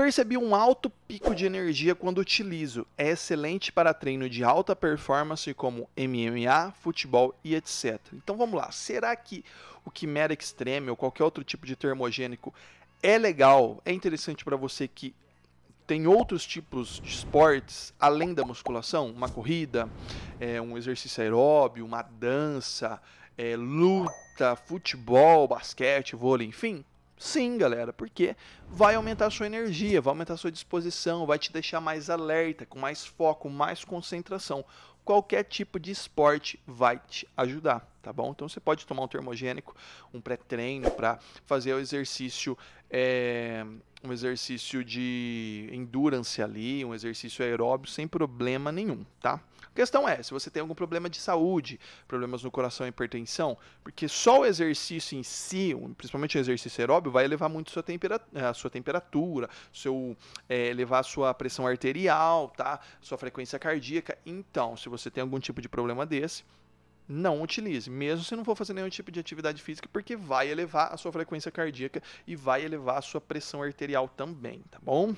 Percebi um alto pico de energia quando utilizo. É excelente para treino de alta performance como MMA, futebol e etc. Então vamos lá. Será que o Chimera Extreme ou qualquer outro tipo de termogênico é legal? É interessante para você que tem outros tipos de esportes além da musculação? Uma corrida, é, um exercício aeróbio, uma dança, é, luta, futebol, basquete, vôlei, enfim? Sim, galera, porque vai aumentar a sua energia, vai aumentar a sua disposição, vai te deixar mais alerta, com mais foco, mais concentração. Qualquer tipo de esporte vai te ajudar, tá bom? Então você pode tomar um termogênico, um pré-treino para fazer o exercício é, um exercício de endurance ali, um exercício aeróbio sem problema nenhum, tá? A questão é, se você tem algum problema de saúde, problemas no coração, hipertensão, porque só o exercício em si, principalmente o exercício aeróbio, vai elevar muito sua a sua temperatura, seu, é, elevar a sua pressão arterial, tá? Sua frequência cardíaca. Então, se você tem algum tipo de problema desse, não utilize, mesmo se não for fazer nenhum tipo de atividade física, porque vai elevar a sua frequência cardíaca e vai elevar a sua pressão arterial também, tá bom?